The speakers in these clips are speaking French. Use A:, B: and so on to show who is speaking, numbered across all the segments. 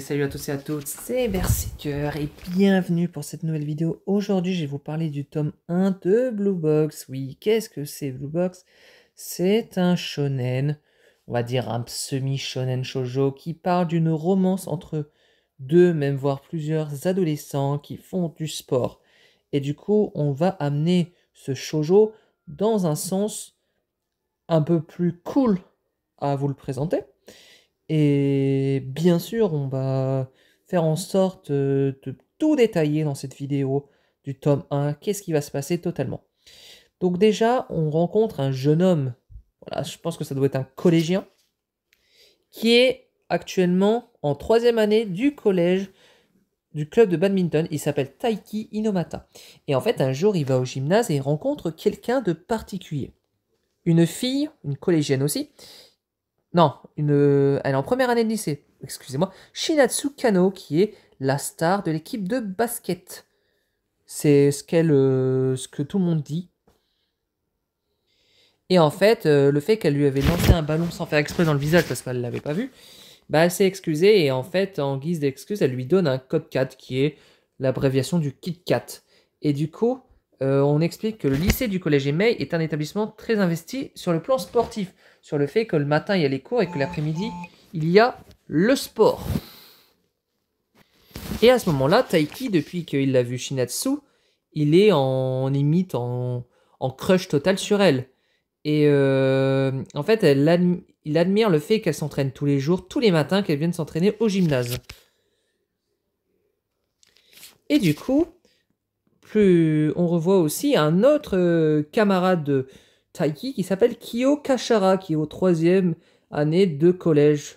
A: salut à tous et à toutes, c'est Berserker et bienvenue pour cette nouvelle vidéo. Aujourd'hui, je vais vous parler du tome 1 de Blue Box. Oui, qu'est-ce que c'est Blue Box C'est un shonen, on va dire un semi-shonen shoujo qui parle d'une romance entre deux, même voire plusieurs adolescents qui font du sport. Et du coup, on va amener ce shoujo dans un sens un peu plus cool à vous le présenter. Et bien sûr, on va faire en sorte euh, de tout détailler dans cette vidéo du tome 1, qu'est-ce qui va se passer totalement. Donc déjà, on rencontre un jeune homme, voilà, je pense que ça doit être un collégien, qui est actuellement en troisième année du collège du club de badminton. Il s'appelle Taiki Inomata. Et en fait, un jour, il va au gymnase et il rencontre quelqu'un de particulier. Une fille, une collégienne aussi, non, elle est en première année de lycée. Excusez-moi. Shinatsu Kano, qui est la star de l'équipe de basket. C'est ce, qu'elle, euh, ce que tout le monde dit. Et en fait, euh, le fait qu'elle lui avait lancé un ballon sans faire exprès dans le visage parce qu'elle ne l'avait pas vu, bah, elle s'est excusée. Et en fait, en guise d'excuse, elle lui donne un code 4 qui est l'abréviation du Kit Kat. Et du coup, euh, on explique que le lycée du collège Emei est un établissement très investi sur le plan sportif sur le fait que le matin, il y a les cours et que l'après-midi, il y a le sport. Et à ce moment-là, Taiki, depuis qu'il l'a vu Shinatsu, il est en imite en, crush total sur elle. Et euh, en fait, il admire le fait qu'elle s'entraîne tous les jours, tous les matins, qu'elle vienne s'entraîner au gymnase. Et du coup, plus on revoit aussi un autre euh, camarade de, Taiki qui s'appelle Kyo Kashara, qui est au troisième année de collège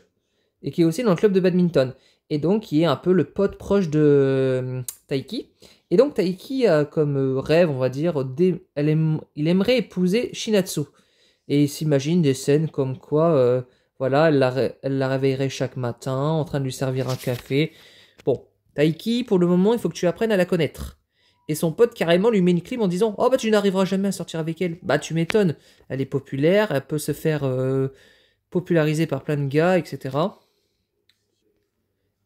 A: et qui est aussi dans le club de badminton. Et donc, qui est un peu le pote proche de euh, Taiki. Et donc, Taiki a comme euh, rêve, on va dire, il aimerait épouser Shinatsu. Et il s'imagine des scènes comme quoi, euh, voilà, la, elle la réveillerait chaque matin en train de lui servir un café. Bon, Taiki, pour le moment, il faut que tu apprennes à la connaître. Et son pote carrément lui met une clim en disant Oh bah tu n'arriveras jamais à sortir avec elle. Bah tu m'étonnes, elle est populaire, elle peut se faire euh, populariser par plein de gars, etc.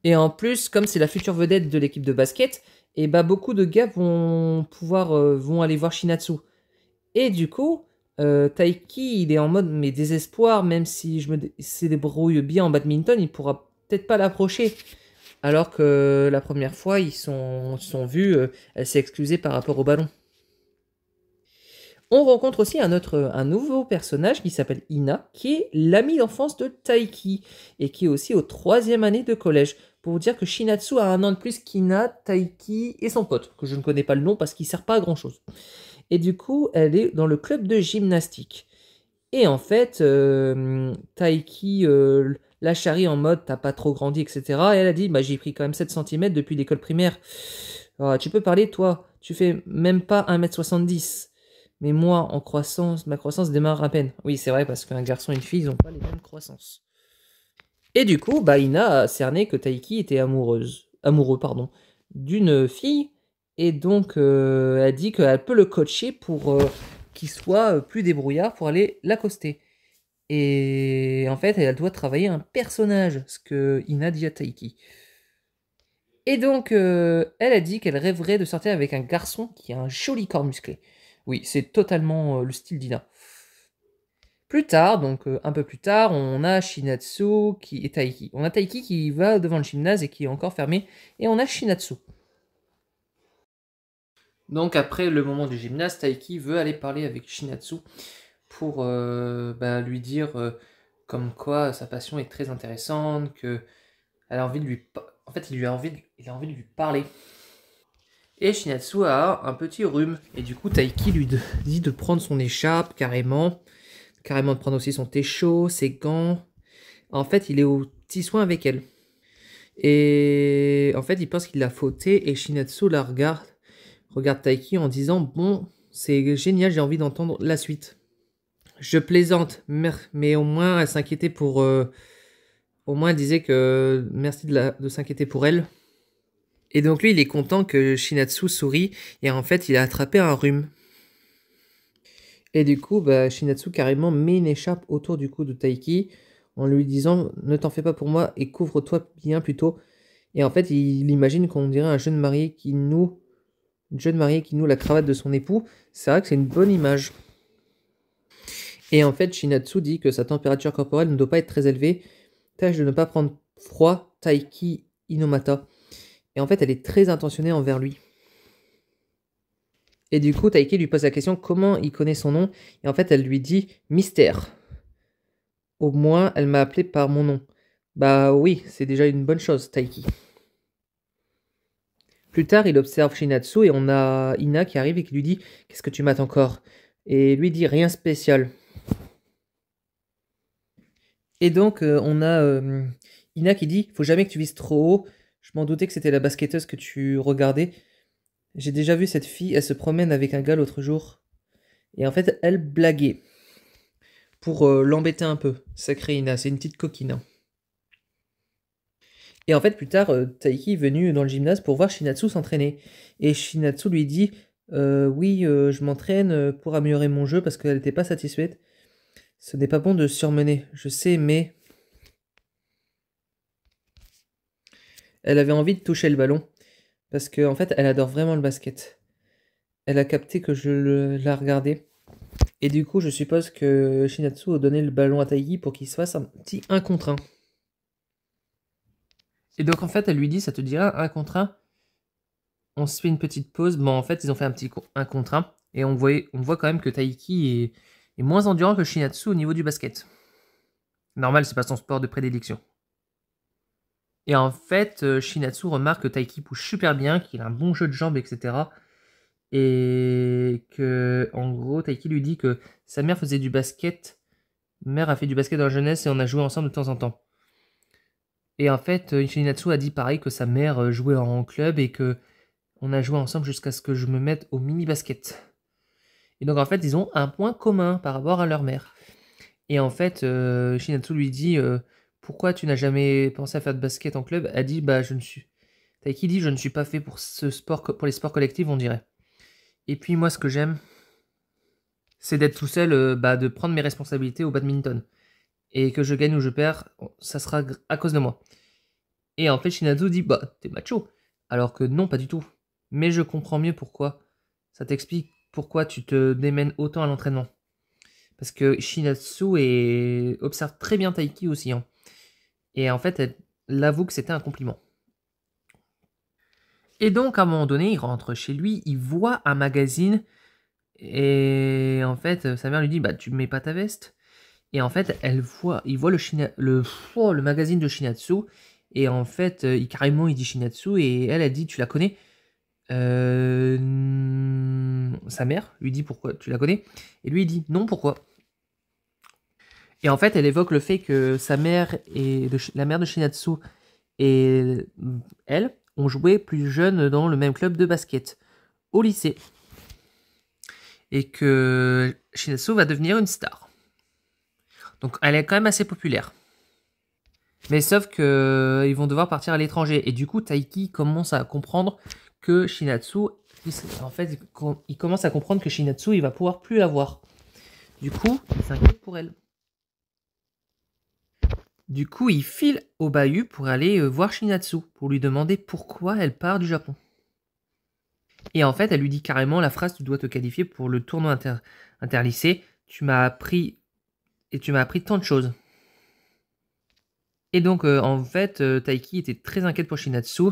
A: Et en plus, comme c'est la future vedette de l'équipe de basket, et bah beaucoup de gars vont pouvoir euh, vont aller voir Shinatsu. Et du coup, euh, Taiki, il est en mode mais désespoir, même si je me débrouille bien en badminton, il pourra peut-être pas l'approcher alors que euh, la première fois, ils sont, sont vus, euh, elle s'est excusée par rapport au ballon. On rencontre aussi un, autre, un nouveau personnage qui s'appelle Ina, qui est l'amie d'enfance de Taiki, et qui est aussi aux troisième année de collège. Pour vous dire que Shinatsu a un an de plus qu'Ina, Taiki et son pote, que je ne connais pas le nom parce qu'il ne sert pas à grand chose. Et du coup, elle est dans le club de gymnastique. Et en fait, euh, Taiki la charrie en mode t'as pas trop grandi, etc. Et elle a dit bah j'ai pris quand même 7 cm depuis l'école primaire. Oh, tu peux parler, toi, tu fais même pas 1m70. Mais moi, en croissance, ma croissance démarre à peine. Oui, c'est vrai, parce qu'un garçon et une fille, ils n'ont pas les mêmes croissances. Et du coup, bah, Ina a cerné que Taiki était amoureuse, amoureux pardon, d'une fille, et donc euh, elle a dit qu'elle peut le coacher pour euh, qu'il soit euh, plus débrouillard pour aller l'accoster. Et en fait, elle doit travailler un personnage, ce que Ina dit à Taiki. Et donc, euh, elle a dit qu'elle rêverait de sortir avec un garçon qui a un joli corps musclé. Oui, c'est totalement euh, le style d'Ina. Plus tard, donc euh, un peu plus tard, on a Shinatsu qui est Taiki. On a Taiki qui va devant le gymnase et qui est encore fermé. Et on a Shinatsu. Donc après le moment du gymnase, Taiki veut aller parler avec Shinatsu pour euh, bah, lui dire euh, comme quoi sa passion est très intéressante, que elle a envie de lui en fait il lui a envie il a envie de lui parler. Et Shinatsu a un petit rhume et du coup Taiki lui dit de prendre son écharpe carrément, carrément de prendre aussi son thé chaud, ses gants. En fait, il est au petit soin avec elle. Et en fait, il pense qu'il l'a fauté et Shinatsu la regarde, regarde Taiki en disant "Bon, c'est génial, j'ai envie d'entendre la suite." Je plaisante, mais au moins elle s'inquiétait pour. Euh, au moins elle disait que merci de, s'inquiéter pour elle. Et donc lui, il est content que Shinatsu sourit et en fait, il a attrapé un rhume. Et du coup, bah, Shinatsu carrément met une écharpe autour du cou de Taiki en lui disant Ne t'en fais pas pour moi et couvre-toi bien plutôt. Et en fait, il imagine qu'on dirait un jeune marié qui noue, jeune marié qui noue la cravate de son époux. C'est vrai que c'est une bonne image. Et en fait, Shinatsu dit que sa température corporelle ne doit pas être très élevée. Tâche de ne pas prendre froid, Taiki Inomata. Et en fait, elle est très intentionnée envers lui. Et du coup, Taiki lui pose la question comment il connaît son nom. Et en fait, elle lui dit mystère. Au moins, elle m'a appelé par mon nom. Bah oui, c'est déjà une bonne chose, Taiki. Plus tard, il observe Shinatsu et on a Ina qui arrive et qui lui dit Qu'est-ce que tu m'attends encore Et lui dit Rien spécial. Et donc, euh, on a euh, Ina qui dit Faut jamais que tu vises trop haut. Je m'en doutais que c'était la basketteuse que tu regardais. J'ai déjà vu cette fille, elle se promène avec un gars l'autre jour. Et en fait, elle blaguait. Pour euh, l'embêter un peu. Sacré Ina, c'est une petite coquine. Hein. Et en fait, plus tard, Taiki est venu dans le gymnase pour voir Shinatsu s'entraîner. Et Shinatsu lui dit Oui, je m'entraîne pour améliorer mon jeu parce qu'elle n'était pas satisfaite. Ce n'est pas bon de surmener, je sais, mais... Elle avait envie de toucher le ballon, parce qu'en fait, elle adore vraiment le basket. Elle a capté que je l'ai la regardais. Et du coup, je suppose que Shinatsu a donné le ballon à Taiki pour qu'il se fasse un petit 1 contre 1. Et donc, en fait, elle lui dit Ça te dira, un contre 1 On se fait une petite pause. Bon, en fait, ils ont fait un petit 1 contre 1. Et on, voyait, on voit quand même que Taiki est est moins endurant que Shinatsu au niveau du basket. Normal, c'est pas son sport de prédilection. Et en fait, euh, Shinatsu remarque que Taiki pousse super bien, qu'il a un bon jeu de jambes, etc. Et que, en gros, Taiki lui dit que sa mère faisait du basket. Mère a fait du basket dans la jeunesse et on a joué ensemble de temps en temps. Et en fait, euh, Shinatsu a dit pareil que sa mère euh, jouait en club et que on a joué ensemble jusqu'à ce que je me mette au mini basket. Et donc en fait, ils ont un point commun par rapport à leur mère. Et en fait, euh, Shinatsu lui dit euh, Pourquoi tu n'as jamais pensé à faire de basket en club Elle dit Bah, je ne suis. Taiki dit Je ne suis pas fait pour, ce sport, pour les sports collectifs, on dirait. Et puis moi, ce que j'aime, c'est d'être tout seul, euh, bah, de prendre mes responsabilités au badminton. Et que je gagne ou je perds, ça sera à cause de moi. Et en fait, Shinatsu dit Bah, t'es macho. Alors que non, pas du tout. Mais je comprends mieux pourquoi. Ça t'explique pourquoi tu te démènes autant à l'entraînement. Parce que Shinatsu observe très bien Taiki aussi. Hein. Et en fait, elle l'avoue que c'était un compliment. Et donc, à un moment donné, il rentre chez lui, il voit un magazine, et en fait, sa mère lui dit Bah, tu mets pas ta veste Et en fait, elle voit, il voit le, le, oh, le magazine de Shinatsu, et en fait, euh, il, carrément, il dit Shinatsu, et elle, a dit Tu la connais euh, sa mère lui dit pourquoi tu la connais Et lui il dit non pourquoi Et en fait elle évoque le fait que sa mère et la mère de Shinatsu et elle ont joué plus jeunes dans le même club de basket au lycée. Et que Shinatsu va devenir une star. Donc elle est quand même assez populaire. Mais sauf que euh, ils vont devoir partir à l'étranger. Et du coup Taiki commence à comprendre que Shinatsu, en fait, il commence à comprendre que Shinatsu, il va pouvoir plus la voir. Du coup, il s'inquiète pour elle. Du coup, il file au bahut pour aller euh, voir Shinatsu, pour lui demander pourquoi elle part du Japon. Et en fait, elle lui dit carrément la phrase Tu dois te qualifier pour le tournoi inter tu m'as appris et tu m'as appris tant de choses. Et donc, euh, en fait, euh, Taiki était très inquiète pour Shinatsu,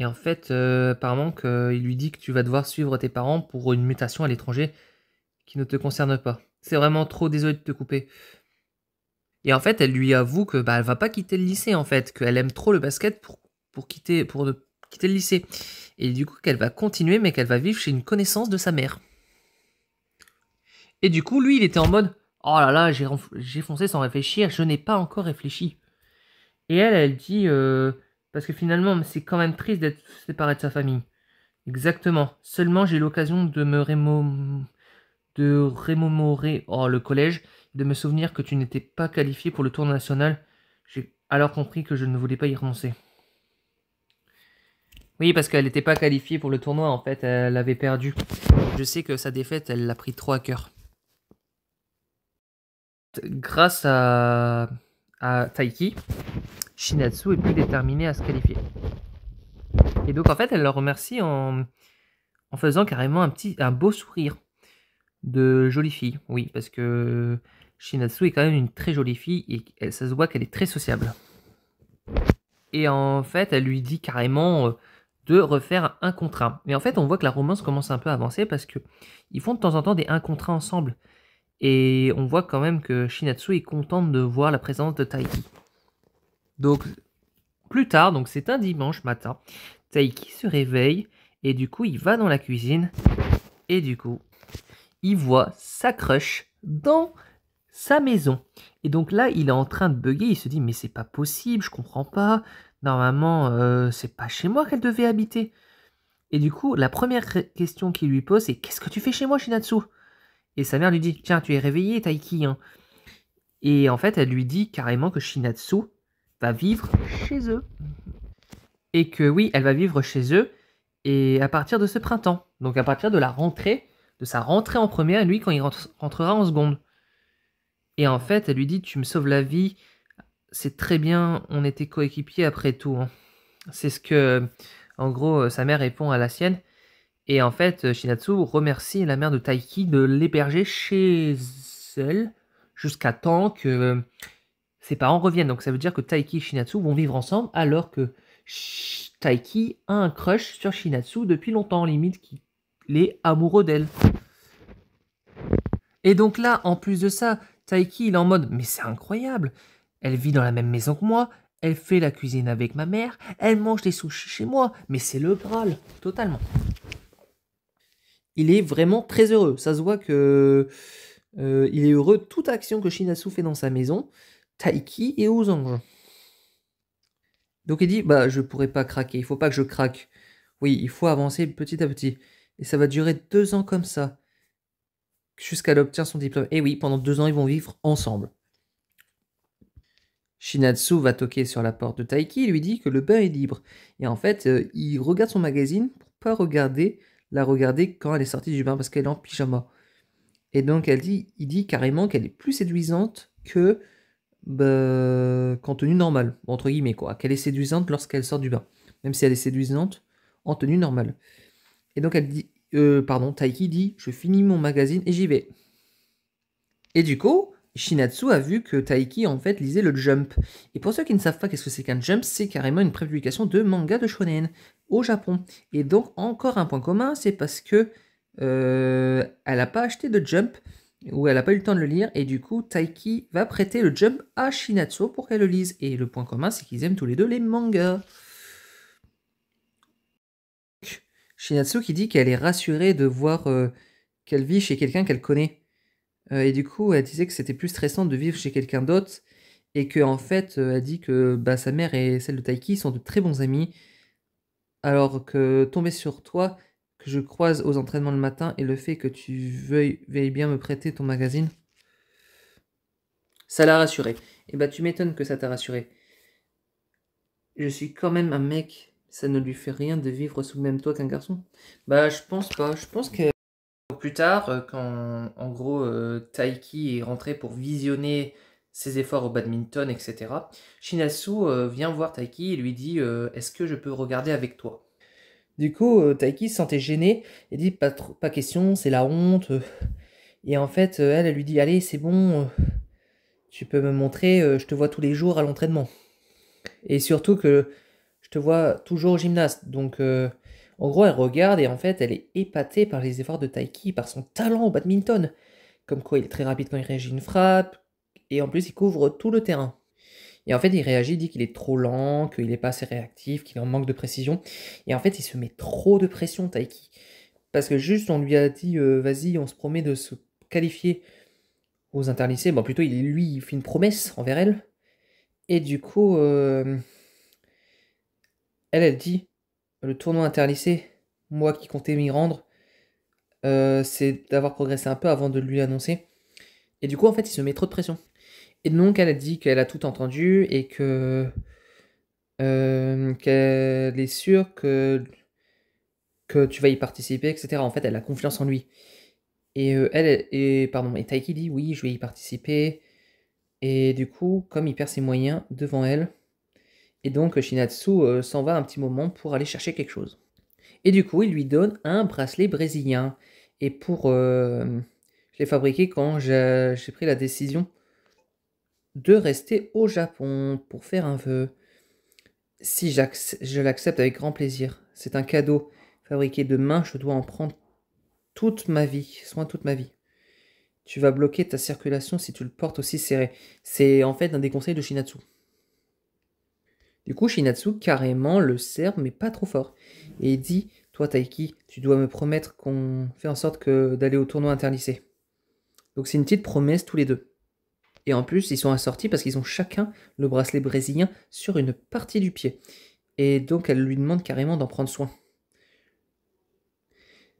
A: et en fait, euh, apparemment, euh, il lui dit que tu vas devoir suivre tes parents pour une mutation à l'étranger qui ne te concerne pas. C'est vraiment trop désolé de te couper. Et en fait, elle lui avoue que bah, elle va pas quitter le lycée en fait, qu'elle aime trop le basket pour, pour quitter pour quitter le lycée. Et du coup, qu'elle va continuer, mais qu'elle va vivre chez une connaissance de sa mère. Et du coup, lui, il était en mode Oh là là, j'ai foncé sans réfléchir, je n'ai pas encore réfléchi. Et elle, elle dit euh, parce que finalement, c'est quand même triste d'être séparé de sa famille. Exactement. Seulement, j'ai eu l'occasion de me rémo... de oh, le collège, de me souvenir que tu n'étais pas qualifié pour le tournoi national. J'ai alors compris que je ne voulais pas y renoncer. Oui, parce qu'elle n'était pas qualifiée pour le tournoi, en fait, elle avait perdu. Je sais que sa défaite, elle l'a pris trop à cœur. Grâce à Taiki, Shinatsu est plus déterminée à se qualifier. Et donc en fait, elle le remercie en, faisant carrément un, petit, un beau sourire de jolie fille. Oui, parce que Shinatsu est quand même une très jolie fille et ça se voit qu'elle est très sociable. Et en fait, elle lui dit carrément euh, de refaire un contrat. Mais en fait, on voit que la romance commence un peu à avancer parce que ils font de temps en temps des un contrats ensemble. Et on voit quand même que Shinatsu est contente de voir la présence de Taiki. Donc, plus tard, donc c'est un dimanche matin, Taiki se réveille et du coup, il va dans la cuisine et du coup, il voit sa crush dans sa maison. Et donc là, il est en train de bugger, il se dit mais c'est pas possible, je comprends pas. Normalement, euh, c'est pas chez moi qu'elle devait habiter. Et du coup, la première question qu'il lui pose, c'est Qu'est-ce que tu fais chez moi, Shinatsu Et sa mère lui dit Tiens, tu es réveillé, Taiki. Hein. Et en fait, elle lui dit carrément que Shinatsu va vivre chez eux. Et que oui, elle va vivre chez eux et à partir de ce printemps. Donc à partir de la rentrée, de sa rentrée en première, lui quand il rentrera en seconde. Et en fait, elle lui dit Tu me sauves la vie, c'est très bien, on était coéquipier après tout. Hein. C'est ce que, en gros, euh, sa mère répond à la sienne. Et en fait, euh, Shinatsu remercie la mère de Taiki de l'héberger chez elle jusqu'à temps que ses parents reviennent. Donc ça veut dire que Taiki et Shinatsu vont vivre ensemble alors que Taiki a un crush sur Shinatsu depuis longtemps, limite qu'il est amoureux d'elle. Et donc là, en plus de ça, Taiki il est en mode mais c'est incroyable. Elle vit dans la même maison que moi, elle fait la cuisine avec ma mère, elle mange des sushis chez moi, mais c'est le Graal, totalement. Il est vraiment très heureux, ça se voit que euh, il est heureux toute action que Shinatsu fait dans sa maison, Taiki et aux anges. Donc il dit bah je pourrais pas craquer, il faut pas que je craque. Oui, il faut avancer petit à petit. Et ça va durer deux ans comme ça. Jusqu'à de son diplôme. Et oui, pendant deux ans, ils vont vivre ensemble. Shinatsu va toquer sur la porte de Taiki et lui dit que le bain est libre. Et en fait, euh, il regarde son magazine pour pas regarder, la regarder quand elle est sortie du bain parce qu'elle est en pyjama. Et donc elle dit, il dit carrément qu'elle est plus séduisante que qu'en bah, tenue normale, entre guillemets, quoi. Qu'elle est séduisante lorsqu'elle sort du bain, même si elle est séduisante en tenue normale. Et donc elle dit, euh, pardon, Taiki dit, je finis mon magazine et j'y vais. Et du coup, Shinatsu a vu que Taiki en fait lisait le Jump. Et pour ceux qui ne savent pas qu'est-ce que c'est qu'un Jump, c'est carrément une prépublication de manga de shonen au Japon. Et donc encore un point commun, c'est parce que euh, elle n'a pas acheté de Jump, où elle n'a pas eu le temps de le lire, et du coup, Taiki va prêter le jump à Shinatsu pour qu'elle le lise. Et le point commun, c'est qu'ils aiment tous les deux les mangas. Shinatsu qui dit qu'elle est rassurée de voir euh, qu'elle vit chez quelqu'un qu'elle connaît. Euh, et du coup, elle disait que c'était plus stressant de vivre chez quelqu'un d'autre, et qu'en en fait, euh, elle dit que bah, sa mère et celle de Taiki sont de très bons amis, alors que tomber sur toi, que je croise aux entraînements le matin et le fait que tu veuilles, bien me prêter ton magazine Ça l'a rassuré. Eh ben, tu m'étonnes que ça t'a rassuré. Je suis quand même un mec. Ça ne lui fait rien de vivre sous le même toit qu'un garçon Bah, je pense pas. Je pense que plus tard, euh, quand en gros euh, Taiki est rentré pour visionner ses efforts au badminton, etc., Shinasu euh, vient voir Taiki et lui dit Est-ce que je peux regarder avec toi du coup, euh, Taiki se sentait gêné et dit pas, question, c'est la honte. Euh, et en fait, euh, elle, elle lui dit Allez, c'est bon, tu peux me montrer, je te vois tous les jours à l'entraînement. Et surtout que je te vois toujours au gymnaste. Donc, en gros, elle regarde et en fait, elle est épatée par les efforts de Taiki, par son talent au badminton. Comme quoi, il est très rapide quand il réagit une frappe. Et en plus, il couvre tout le terrain. Et en fait, il réagit, il dit qu'il est trop lent, qu'il n'est pas assez réactif, qu'il en manque de précision. Et en fait, il se met trop de pression, Taiki. Parce que juste, on lui a dit, euh, vas-y, on se promet de se qualifier aux interlycées. Bon, plutôt, il, lui, fait une promesse envers elle. Et du coup, euh, elle, elle dit, le tournoi interlycée, moi qui comptais m'y rendre, euh, c'est d'avoir progressé un peu avant de lui annoncer. Et du coup, en fait, il se met trop de pression. Et donc, elle a dit qu'elle a tout entendu et que. Euh, qu'elle est sûre que. que tu vas y participer, etc. En fait, elle a confiance en lui. Et euh, elle. Et, pardon, et Taiki dit oui, je vais y participer. Et du coup, comme il perd ses moyens devant elle. Et donc, Shinatsu euh, s'en va un petit moment pour aller chercher quelque chose. Et du coup, il lui donne un bracelet brésilien. Et pour. je l'ai fabriqué quand j'ai pris la décision de rester au Japon pour faire un vœu. Si je l'accepte avec grand plaisir, c'est un cadeau fabriqué de main, je dois en prendre toute ma vie, soin toute ma vie. Tu vas bloquer ta circulation si tu le portes aussi serré. C'est en fait un des conseils de Shinatsu. Du coup, Shinatsu carrément le serre, mais pas trop fort. Et il dit Toi, Taiki, tu dois me promettre qu'on fait en sorte que d'aller au tournoi interlycée. Donc, c'est une petite promesse tous les deux. Et en plus, ils sont assortis parce qu'ils ont chacun le bracelet brésilien sur une partie du pied. Et donc, elle lui demande carrément d'en prendre soin.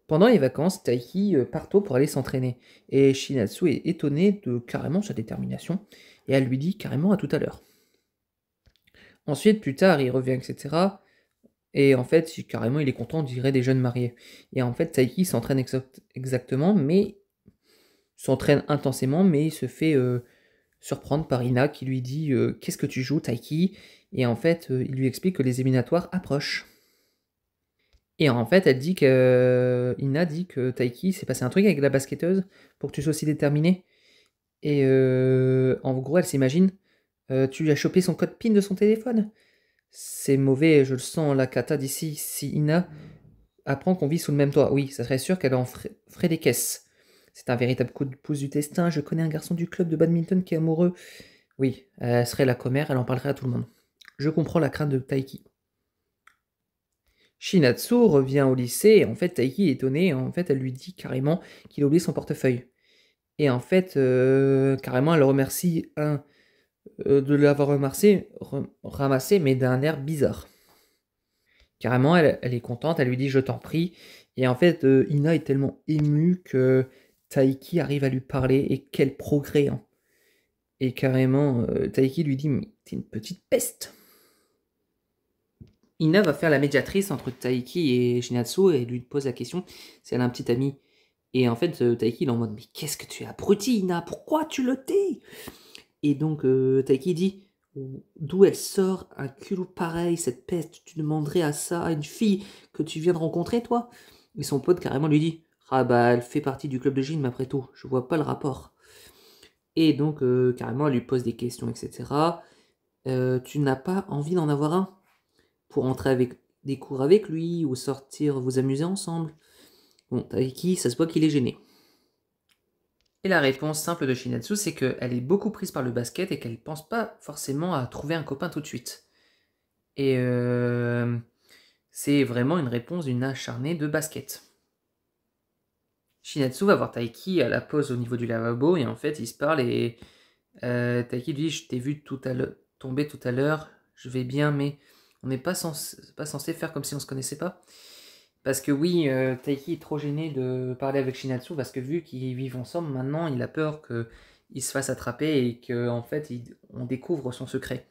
A: Pendant les vacances, Taiki euh, part tôt pour aller s'entraîner. Et Shinatsu est étonné de carrément sa détermination. Et elle lui dit carrément à tout à l'heure. Ensuite, plus tard, il revient, etc. Et en fait, carrément, il est content, on dirait des jeunes mariés. Et en fait, Taiki s'entraîne exactement, mais s'entraîne intensément, mais il se fait euh, surprendre par Ina qui lui dit euh, Qu'est-ce que tu joues, Taiki Et en fait, euh, il lui explique que les éliminatoires approchent. Et en fait, elle dit que. Euh, Ina dit que Taiki s'est passé un truc avec la basketteuse pour que tu sois aussi déterminé. Et en gros, elle s'imagine Tu lui as chopé son code PIN de son téléphone C'est mauvais, je le sens, la cata d'ici, si Ina apprend qu'on vit sous le même toit. Oui, ça serait sûr qu'elle en ferait des caisses. C'est un véritable coup de pouce du destin. Je connais un garçon du club de badminton qui est amoureux. Oui, elle serait la commère, elle en parlerait à tout le monde. Je comprends la crainte de Taiki. Shinatsu revient au lycée et en fait Taiki est étonnée, en fait elle lui dit carrément qu'il a oublié son portefeuille. Et en fait, euh, carrément elle le remercie un, euh, de l'avoir ramassé, ramassé mais d'un air bizarre. Carrément elle, est contente, elle lui dit je t'en prie. Et en fait euh, Ina est tellement émue que Taiki arrive à lui parler et quel progrès hein. Et carrément, euh, Taiki lui dit Mais t'es une petite peste Ina va faire la médiatrice entre Taiki et Shinatsu et lui pose la question si elle a un petit ami. Et en fait, euh, Taiki il est en mode Mais qu'est-ce que tu es abruti, Ina Pourquoi tu le tais Et donc, euh, Taiki dit D'où elle sort un culot pareil, cette peste Tu demanderais à ça à une fille que tu viens de rencontrer, toi Et son pote carrément lui dit ah bah elle fait partie du club de gym après tout, je vois pas le rapport. Et donc euh, carrément elle lui pose des questions, etc. Euh, tu n'as pas envie d'en avoir un pour entrer avec des cours avec lui ou sortir vous amuser ensemble. Bon, avec qui ça se voit qu'il est gêné. Et la réponse simple de Shinatsu, c'est qu'elle est beaucoup prise par le basket et qu'elle pense pas forcément à trouver un copain tout de suite. Et euh, c'est vraiment une réponse d'une acharnée de basket. Shinatsu va voir Taiki à la pause au niveau du lavabo et en fait il se parle, et euh, Taiki lui dit je t'ai vu tout à l'heure tomber tout à l'heure, je vais bien mais on n'est pas, pas censé faire comme si on se connaissait pas. Parce que oui, euh, Taiki est trop gêné de parler avec Shinatsu parce que vu qu'ils vivent ensemble maintenant, il a peur qu'il se fasse attraper et qu'en en fait on découvre son secret.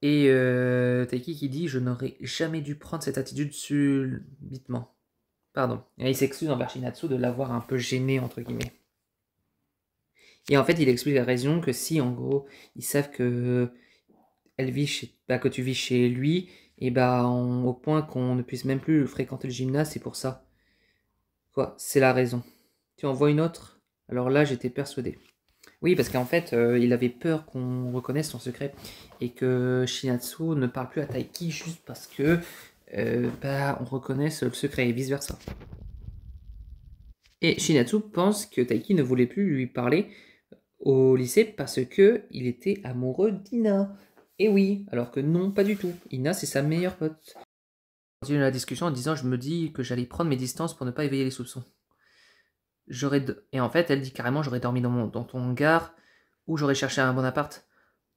A: Et euh, Taiki qui dit je n'aurais jamais dû prendre cette attitude subitement. Pardon. Et il s'excuse envers Shinatsu de l'avoir un peu gêné, entre guillemets. Et en fait, il explique la raison que si, en gros, ils savent que, elle vit bah, que tu vis chez lui, et bah, au point qu'on ne puisse même plus fréquenter le gymnase, c'est pour ça. Quoi C'est la raison. Tu en vois une autre Alors là, j'étais persuadé. Oui, parce qu'en fait, euh, il avait peur qu'on reconnaisse son secret et que Shinatsu ne parle plus à Taiki juste parce que euh, bah, on reconnaît le secret et vice-versa. Et Shinatsu pense que Taiki ne voulait plus lui parler au lycée parce que il était amoureux d'Ina. Et oui, alors que non, pas du tout. Ina, c'est sa meilleure pote. Je continue la discussion en disant je me dis que j'allais prendre mes distances pour ne pas éveiller les soupçons. J'aurais et en fait, elle dit carrément j'aurais dormi dans, mon... dans ton hangar ou j'aurais cherché un bon appart.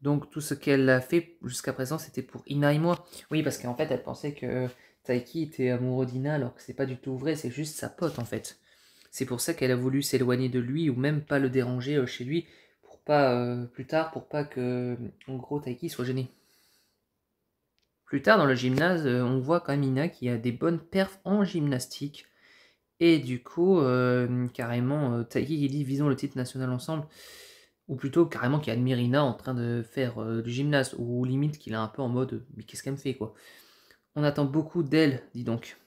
A: Donc tout ce qu'elle a fait jusqu'à présent, c'était pour Ina et moi. Oui, parce qu'en fait, elle pensait que Taiki était amoureux d'Ina, alors que c'est pas du tout vrai, c'est juste sa pote en fait. C'est pour ça qu'elle a voulu s'éloigner de lui ou même pas le déranger euh, chez lui pour pas euh, plus tard, pour pas que euh, en gros Taiki soit gêné. Plus tard dans le gymnase, on voit quand même Ina qui a des bonnes perfs en gymnastique. Et du coup, carrément, Taiki il dit visons le titre national ensemble ou plutôt carrément qui admire Ina en train de faire euh, du gymnase, ou limite qu'il est un peu en mode mais qu'est-ce qu'elle me fait quoi. On attend beaucoup d'elle, dis donc.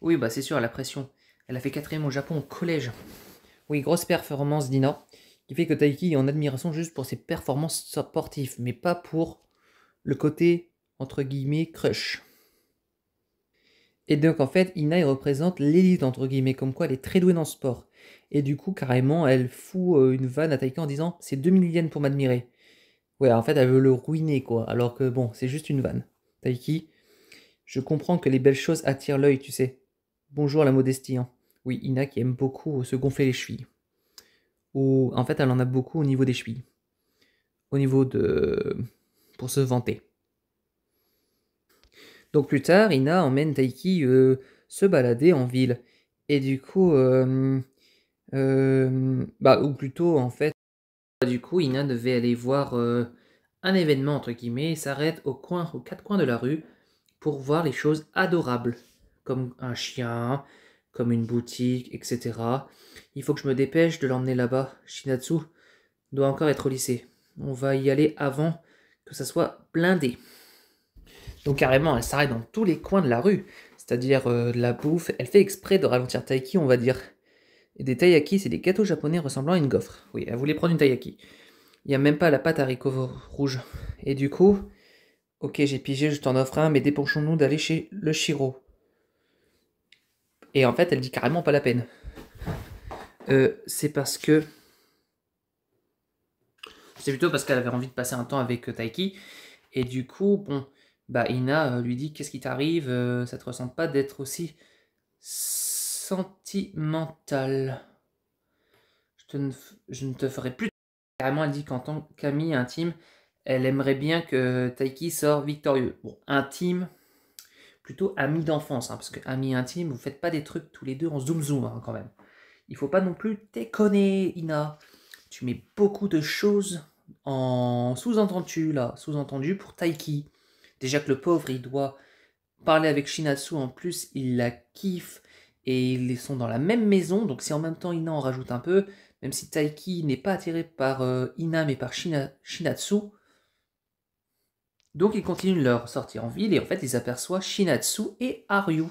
A: Oui, bah c'est sûr, la pression. Elle a fait quatrième au Japon au collège. Oui, grosse performance d'Ina, qui fait que Taiki est en admiration juste pour ses performances sportives, mais pas pour le côté entre guillemets crush. Et donc en fait, Ina il représente l'élite entre guillemets, comme quoi elle est très douée dans le sport. Et du coup, carrément, elle fout euh, une vanne à Taiki en disant c'est 2000 yens pour m'admirer. Ouais, en fait, elle veut le ruiner, quoi. Alors que bon, c'est juste une vanne. Taiki, je comprends que les belles choses attirent l'œil, tu sais. Bonjour la modestie. Hein. Oui, Ina qui aime beaucoup se gonfler les chevilles. Ou en fait, elle en a beaucoup au niveau des chevilles. Au niveau de. pour se vanter. Donc plus tard, Ina emmène Taiki euh, se balader en ville. Et du coup, euh, bah, ou plutôt, en fait, du coup, Ina devait aller voir un événement, entre guillemets, et s'arrête au coin, aux quatre coins de la rue pour voir les choses adorables, comme un chien, comme une boutique, etc. Il faut que je me dépêche de l'emmener là-bas. Shinatsu doit encore être au lycée. On va y aller avant que ça soit blindé. Donc carrément, elle s'arrête dans tous les coins de la rue, c'est-à-dire de la bouffe. Elle fait exprès de ralentir Taiki, on va dire des taiyaki, c'est des gâteaux japonais ressemblant à une gaufre. Oui, elle voulait prendre une taiyaki. Il n'y a même pas la pâte à haricot rouge. Et du coup, ok, j'ai pigé, je t'en offre un, mais dépenchons-nous d'aller chez le Shiro. Et en fait, elle dit carrément pas la peine. Euh, c'est parce que. C'est plutôt parce qu'elle avait envie de passer un temps avec euh, Taiki. Et du coup, bon, bah Ina euh, lui dit Qu'est-ce qui t'arrive Ça te ressemble pas d'être aussi sentimentale. Je, ne, te ferai plus carrément elle dit qu'en tant qu'amie intime, elle aimerait bien que Taiki sort victorieux. Bon, intime, plutôt ami d'enfance, hein, parce que ami intime, vous faites pas des trucs tous les deux en zoom zoom hein, quand même. Il faut pas non plus déconner, Ina. Tu mets beaucoup de choses en sous-entendu là, sous-entendu pour Taiki. Déjà que le pauvre, il doit parler avec Shinasu. en plus, il la kiffe, et ils sont dans la même maison, donc si en même temps Ina en rajoute un peu, même si Taiki n'est pas attiré par euh, Ina mais par Shinatsu, donc ils continuent leur sortie en ville et en fait ils aperçoivent Shinatsu et Aryu,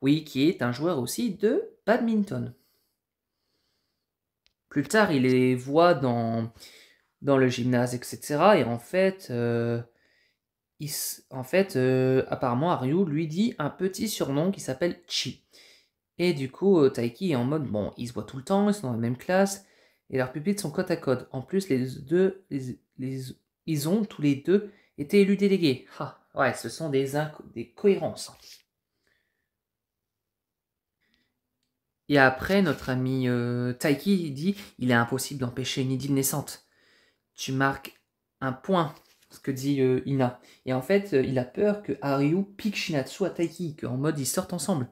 A: oui, qui est un joueur aussi de badminton. Plus tard, il les voit dans, dans le gymnase, etc. Et en fait, euh, en fait euh, apparemment, Aryu lui dit un petit surnom qui s'appelle Chi. Et du coup, euh, Taiki est en mode, bon, ils se voient tout le temps, ils sont dans la même classe, et leurs pupilles sont côte à côte. En plus, les deux, les, ils ont tous les deux été élus délégués. Ah, ouais, ce sont des, des cohérences. Et après, notre ami euh, Taiki dit, il est impossible d'empêcher une idylle naissante. Tu marques un point, ce que dit euh, Ina. Et en fait, il a peur que Haryu pique Shinatsu à Taiki, qu'en mode ils sortent ensemble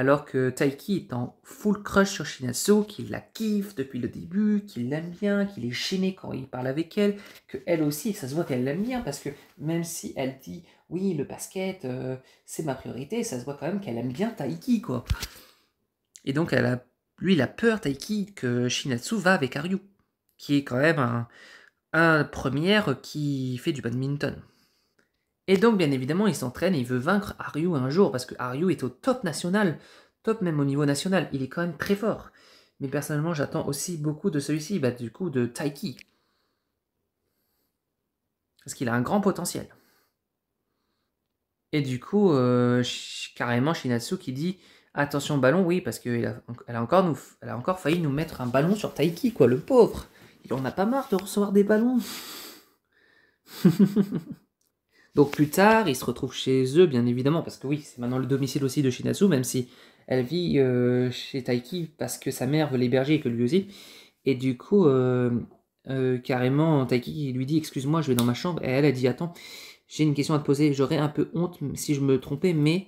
A: alors que Taiki est en full crush sur Shinazo, qu'il la kiffe depuis le début, qu'il l'aime bien, qu'il est gêné quand il parle avec elle, que elle aussi, ça se voit qu'elle l'aime bien, parce que même si elle dit oui, le basket, euh, c'est ma priorité, ça se voit quand même qu'elle aime bien Taiki, quoi. Et donc, elle a, lui, il a peur, Taiki, que Shinatsu va avec Aryu, qui est quand même un premier qui fait du badminton. Et donc, bien évidemment, il s'entraîne et il veut vaincre Aryu un jour, parce que Aryu est au top national, top même au niveau national. Il est quand même très fort. Mais personnellement, j'attends aussi beaucoup de celui-ci, bah, du coup, de Taiki. Parce qu'il a un grand potentiel. Et du coup, euh, carrément, Shinatsu qui dit attention ballon, oui, parce qu'elle a, encore a encore failli nous mettre un ballon sur Taiki, quoi, le pauvre. Il en a pas marre de recevoir des ballons. Donc plus tard, ils se retrouvent chez eux, bien évidemment, parce que oui, c'est maintenant le domicile aussi de Shinatsu, même si elle vit euh, chez Taiki parce que sa mère veut l'héberger et que lui aussi. Et du coup, euh, euh, carrément, Taiki lui dit Excuse-moi, je vais dans ma chambre. Et elle, a dit Attends, j'ai une question à te poser. J'aurais un peu honte si je me trompais, mais.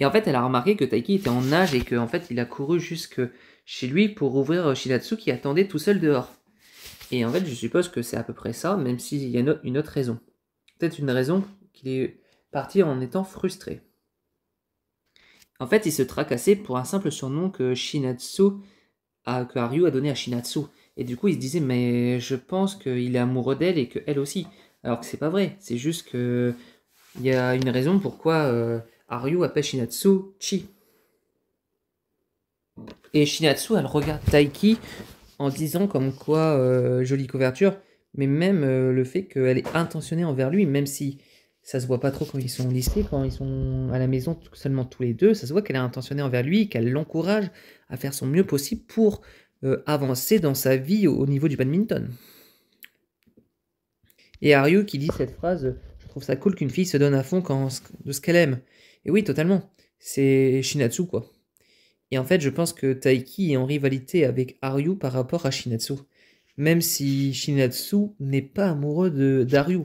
A: Et en fait, elle a remarqué que Taiki était en nage et qu'en en fait, il a couru jusque chez lui pour ouvrir Shinatsu qui attendait tout seul dehors. Et en fait, je suppose que c'est à peu près ça, même s'il y a une autre raison. Peut-être une raison qu'il est parti en étant frustré. En fait, il se tracassait pour un simple surnom que Shinatsu, a, que a donné à Shinatsu. Et du coup, il se disait, mais je pense qu'il est amoureux d'elle et qu'elle aussi. Alors que c'est pas vrai, c'est juste que il y a une raison pourquoi euh, appelle Shinatsu Chi. Et Shinatsu, elle regarde Taiki en disant comme quoi, euh, jolie couverture, mais même euh, le fait qu'elle est intentionnée envers lui, même si ça se voit pas trop quand ils sont listés quand ils sont à la maison seulement tous les deux, ça se voit qu'elle est intentionnée envers lui, qu'elle l'encourage à faire son mieux possible pour euh, avancer dans sa vie au, niveau du badminton. Et Aryu qui dit cette phrase, je trouve ça cool qu'une fille se donne à fond quand, de ce qu'elle aime. Et oui, totalement. C'est Shinatsu, quoi. Et en fait, je pense que Taiki est en rivalité avec Aryu par rapport à Shinatsu. Même si Shinatsu n'est pas amoureux de d'Aryu.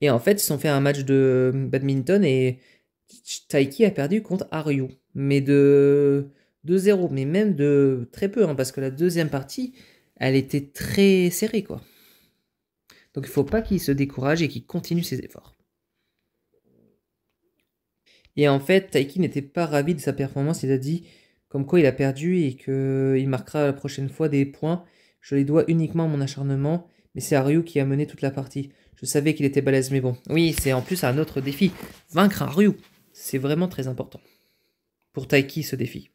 A: Et en fait, ils ont fait un match de euh, badminton et Taiki a perdu contre Aryu. Mais de, 2 0, mais même de très peu, hein, parce que la deuxième partie, elle était très serrée, quoi. Donc il faut pas qu'il se décourage et qu'il continue ses efforts. Et en fait, Taiki n'était pas ravi de sa performance. Il a dit comme quoi il a perdu et qu'il marquera la prochaine fois des points. Je les dois uniquement à mon acharnement, mais c'est Ryu qui a mené toute la partie. Je savais qu'il était balèze, mais bon. Oui, c'est en plus un autre défi. Vaincre un Ryu, c'est vraiment très important. Pour Taiki, ce défi.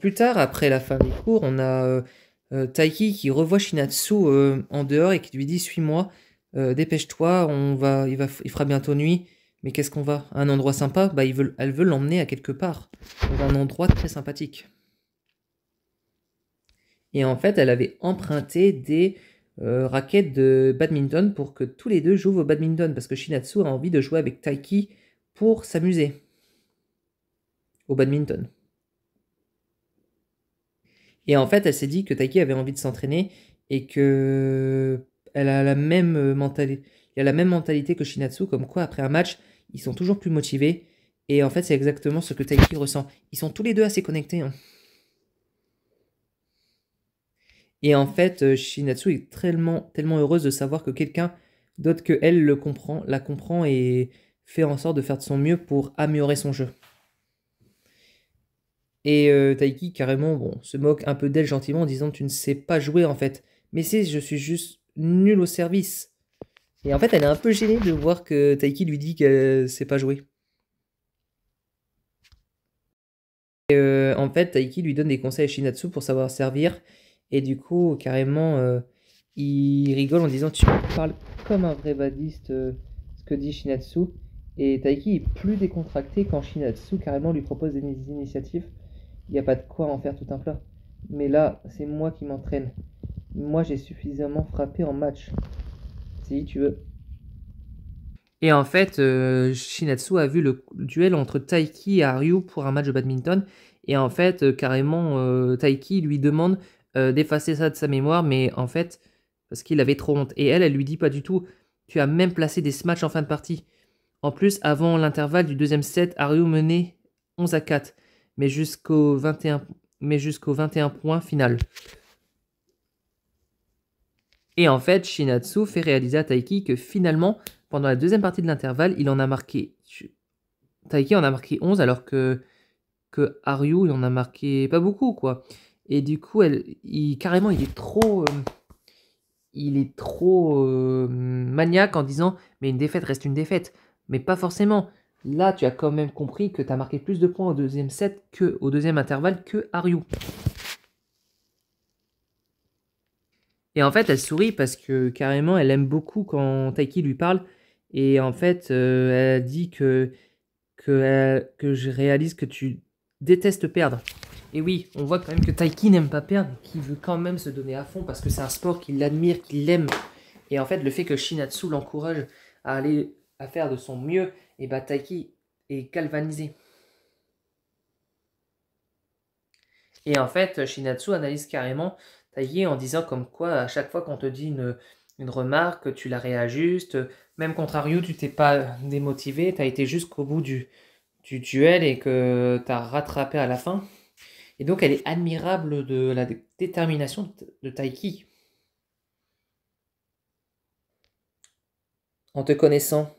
A: Plus tard, après la fin des cours, on a euh, euh, Taiki qui revoit Shinatsu euh, en dehors et qui lui dit Suis-moi. Euh, dépêche-toi, on va, il va, il fera bientôt nuit. Mais qu'est-ce qu'on va un endroit sympa Bah, elle veut l'emmener à quelque part, un endroit très sympathique. Et en fait, elle avait emprunté des euh, raquettes de badminton pour que tous les deux jouent au badminton, parce que Shinatsu a envie de jouer avec Taiki pour s'amuser au badminton. Et en fait, elle s'est dit que Taiki avait envie de s'entraîner et que elle a la même euh, mentalité. Il a la même mentalité que Shinatsu, comme quoi après un match, ils sont toujours plus motivés. Et en fait, c'est exactement ce que Taiki ressent. Ils sont tous les deux assez connectés. Hein. Et en fait, euh, Shinatsu est tellement, tellement heureuse de savoir que quelqu'un d'autre que elle le comprend, la comprend et fait en sorte de faire de son mieux pour améliorer son jeu. Et euh, Taiki, carrément, bon, se moque un peu d'elle gentiment en disant Tu ne sais pas jouer en fait. Mais si, je suis juste nul au service. Et en fait, elle est un peu gênée de voir que Taiki lui dit qu'elle sait pas jouer. Et euh, en fait, Taiki lui donne des conseils à Shinatsu pour savoir servir. Et du coup, carrément, euh, il rigole en disant Tu parles comme un vrai badiste, euh, ce que dit Shinatsu. Et Taiki est plus décontracté quand Shinatsu carrément lui propose des initiatives. Il n'y a pas de quoi en faire tout un plat. Mais là, c'est moi qui m'entraîne. Moi, j'ai suffisamment frappé en match. Si tu veux. Et en fait, euh, Shinatsu a vu le duel entre Taiki et Ryu pour un match de badminton. Et en fait, euh, carrément, euh, Taiki lui demande d'effacer ça de sa mémoire, mais en fait, parce qu'il avait trop honte. Et elle, elle lui dit pas du tout. Tu as même placé des smatchs en fin de partie. En plus, avant l'intervalle du deuxième set, Ryu menait 11 à 4, mais jusqu'au 21, mais jusqu'au 21 points final. Et en fait, Shinatsu fait réaliser à Taiki que finalement, pendant la deuxième partie de l'intervalle, il en a marqué. Taiki en a marqué 11 alors que, que il en a marqué pas beaucoup, quoi. Et du coup, elle, il, carrément, il est trop. Euh, il est trop euh, maniaque en disant Mais une défaite reste une défaite. Mais pas forcément. Là, tu as quand même compris que tu as marqué plus de points au deuxième set que au deuxième intervalle que Aryu. Et en fait, elle sourit parce que carrément, elle aime beaucoup quand Taiki lui parle. Et en fait, euh, elle dit que, euh, que, je réalise que tu détestes perdre. Et oui, on voit quand même que Taiki n'aime pas perdre, qu'il veut quand même se donner à fond parce que c'est un sport qu'il admire, qu'il aime. Et en fait, le fait que Shinatsu l'encourage à aller à faire de son mieux, et bah Taiki est galvanisé. Et en fait, Shinatsu analyse carrément en disant comme quoi à chaque fois qu'on te dit une, remarque, tu la réajustes. Même contrario, tu t'es pas démotivé, tu as été jusqu'au bout du, du duel et que tu as rattrapé à la fin. Et donc elle est admirable de la détermination de Taiki. En te connaissant,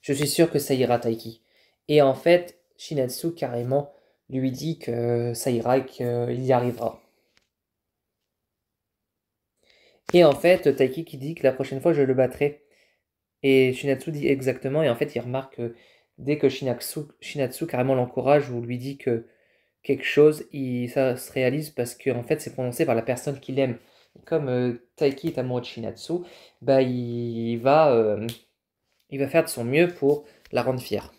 A: je suis sûr que ça ira Taiki. Et en fait, Shinatsu carrément lui dit que ça ira et qu'il euh, y arrivera. Et en fait, Taiki qui dit que la prochaine fois je le battrai. Et Shinatsu dit exactement, et en fait il remarque dès que Shinatsu, Shinatsu carrément l'encourage ou lui dit que quelque chose, ça se réalise parce que fait c'est prononcé par la personne qu'il aime. comme euh, Taiki est amoureux de Shinatsu, bah, il, va, euh, il va faire de son mieux pour la rendre fière.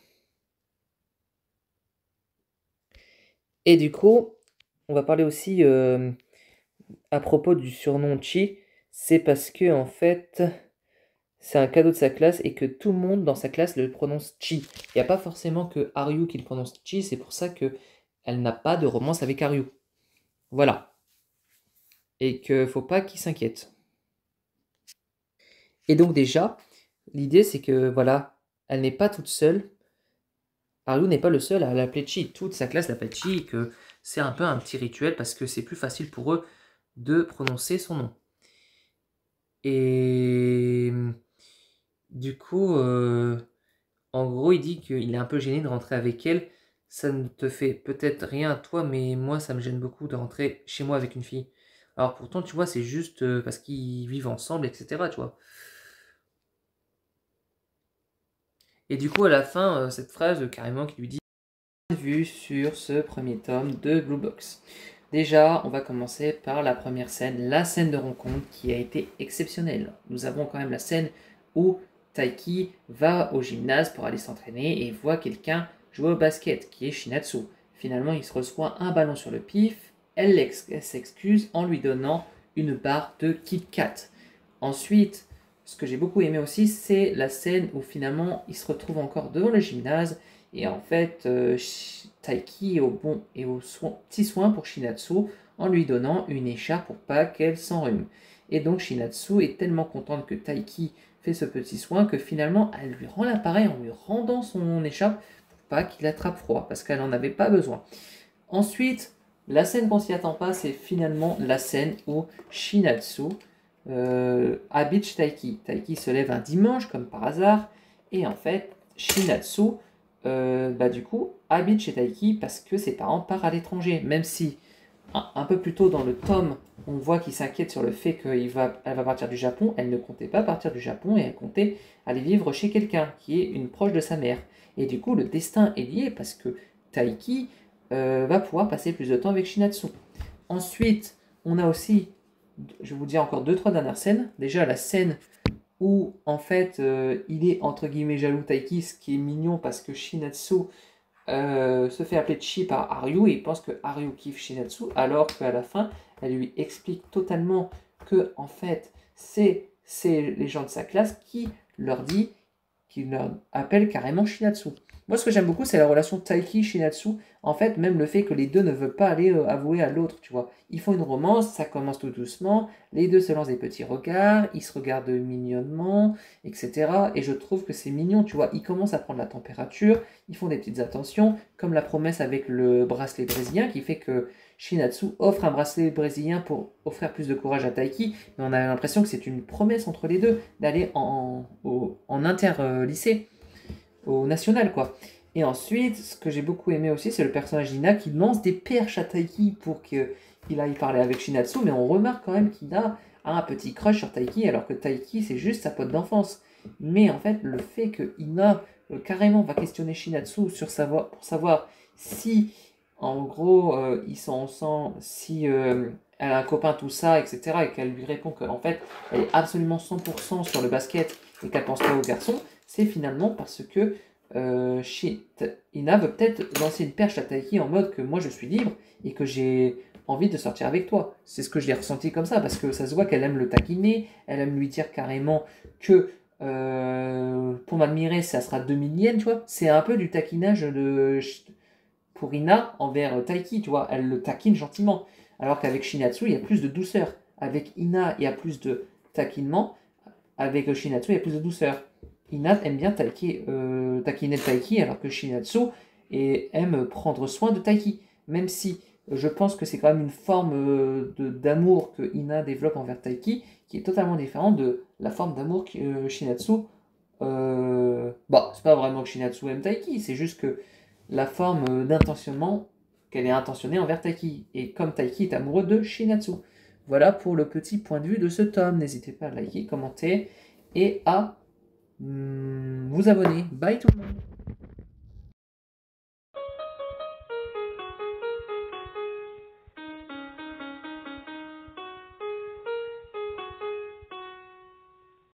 A: Et du coup, on va parler aussi euh, à propos du surnom Chi. C'est parce que, en fait, c'est un cadeau de sa classe et que tout le monde dans sa classe le prononce Chi. Il n'y a pas forcément que Aryu qui le prononce Chi, c'est pour ça que elle n'a pas de romance avec Aryu. Voilà. Et que faut pas qu'il s'inquiète. Et donc déjà, l'idée c'est que voilà, elle n'est pas toute seule Haru n'est pas le seul à l'appeler chi. Toute sa classe l'appelle chi que c'est un peu un petit rituel parce que c'est plus facile pour eux de prononcer son nom. Et du coup, euh, en gros, il dit qu'il est un peu gêné de rentrer avec elle. Ça ne te fait peut-être rien à toi, mais moi, ça me gêne beaucoup de rentrer chez moi avec une fille. Alors pourtant, tu vois, c'est juste euh, parce qu'ils vivent ensemble, etc. Tu vois. Et du coup, à la fin, euh, cette phrase euh, carrément qui lui dit vue sur ce premier tome de Blue Box. Déjà, on va commencer par la première scène, la scène de rencontre qui a été exceptionnelle. Nous avons quand même la scène où Taiki va au gymnase pour aller s'entraîner et voit quelqu'un jouer au basket, qui est Shinatsu. Finalement, il se reçoit un ballon sur le pif, elle s'excuse en lui donnant une barre de Kit Kat. Ensuite, ce que j'ai beaucoup aimé aussi, c'est la scène où finalement il se retrouve encore devant le gymnase et en fait euh, Taiki est au bon et au petit soin pour Shinatsu en lui donnant une écharpe pour pas qu'elle s'enrhume. Et donc Shinatsu est tellement contente que Taiki fait ce petit soin que finalement elle lui rend l'appareil en lui rendant son écharpe pour pas qu'il attrape froid parce qu'elle n'en avait pas besoin. Ensuite, la scène qu'on s'y attend pas, c'est finalement la scène où Shinatsu euh, chez Taiki. Taiki se lève un dimanche, comme par hasard, et en fait, Shinatsu, euh, bah, du coup, habite chez Taiki parce que ses parents partent à l'étranger, même si un, peu plus tôt dans le tome, on voit qu'il s'inquiète sur le fait qu'elle va, elle va partir du Japon, elle ne comptait pas partir du Japon et elle comptait aller vivre chez quelqu'un qui est une proche de sa mère. Et du coup, le destin est lié parce que Taiki euh, va pouvoir passer plus de temps avec Shinatsu. Ensuite, on a aussi je vous dis encore deux, trois dernières scènes. Déjà, la scène où, en fait, euh, il est entre guillemets jaloux Taiki, ce qui est mignon parce que Shinatsu euh, se fait appeler Chi par Aryu et il pense que Aryu kiffe Shinatsu, alors qu'à la fin, elle lui explique totalement que, en fait, c'est les gens de sa classe qui leur dit qui appelle carrément Shinatsu. Moi, ce que j'aime beaucoup, c'est la relation Taiki-Shinatsu. En fait, même le fait que les deux ne veulent pas aller euh, avouer à l'autre, tu vois. Ils font une romance, ça commence tout doucement, les deux se lancent des petits regards, ils se regardent mignonnement, etc. Et je trouve que c'est mignon, tu vois. Ils commencent à prendre la température, ils font des petites attentions, comme la promesse avec le bracelet brésilien qui fait que Shinatsu offre un bracelet brésilien pour offrir plus de courage à Taiki, mais on a l'impression que c'est une promesse entre les deux d'aller en, inter-lycée, au national quoi. Et ensuite, ce que j'ai beaucoup aimé aussi, c'est le personnage d'Ina qui lance des perches à Taiki pour qu'il aille parler avec Shinatsu, mais on remarque quand même qu'Ina a un petit crush sur Taiki, alors que Taiki c'est juste sa pote d'enfance. Mais en fait, le fait que Ina euh, carrément va questionner Shinatsu sur pour savoir si en gros, euh, il ils sont ensemble si euh, elle a un copain, tout ça, etc. et qu'elle lui répond qu'en fait, elle est absolument 100% sur le basket et qu'elle pense pas au garçon, c'est finalement parce que euh, shit, Ina veut peut-être lancer une perche à Taiki en mode que moi je suis libre et que j'ai envie de sortir avec toi. C'est ce que j'ai ressenti comme ça parce que ça se voit qu'elle aime le taquiner, elle aime lui dire carrément que pour m'admirer ça sera 2000 yens, tu vois. C'est un peu du taquinage de pour Ina envers euh, Taiki, tu vois, elle le taquine gentiment. Alors qu'avec Shinatsu, il y a plus de douceur. Avec Ina, il y a plus de taquinement. Avec euh, Shinatsu, il y a plus de douceur. Ina aime bien euh, taquiner Taiki, alors que Shinatsu aime prendre soin de Taiki. Même si je pense que c'est quand même une forme d'amour que Ina développe envers Taiki, qui est totalement différente de la forme d'amour que Shinatsu. bah, c'est pas vraiment que Shinatsu aime Taiki, c'est juste que la forme euh, d'intentionnement qu'elle est intentionnée envers Taiki. Et comme Taiki est amoureux de Shinatsu. Voilà pour le petit point de vue de ce tome. N'hésitez pas à liker, commenter et à mm, vous abonner. Bye tout le monde